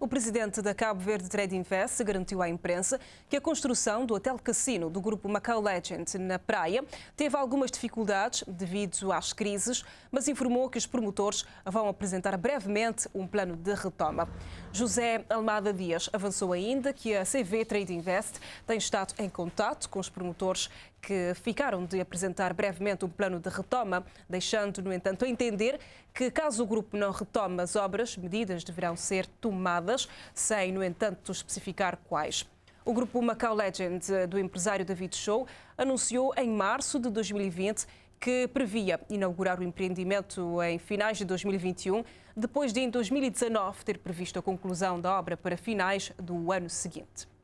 o presidente da Cabo Verde Trade Invest garantiu à imprensa que a construção do hotel cassino do grupo Macau Legend na praia teve algumas dificuldades devido às crises, mas informou que os promotores vão apresentar brevemente um plano de retoma. José Almada Dias avançou ainda que a CV Trade Invest tem estado em contato com os promotores que ficaram de apresentar brevemente um plano de retoma, deixando, no entanto, a entender que caso o grupo não retome as obras, medidas deverão ser tomadas sem, no entanto, especificar quais. O grupo Macau Legend eh, do empresário David Show anunciou em março de 2020 que previa inaugurar o empreendimento em finais de 2021, depois de em 2019 ter previsto a conclusão da obra para finais do ano seguinte.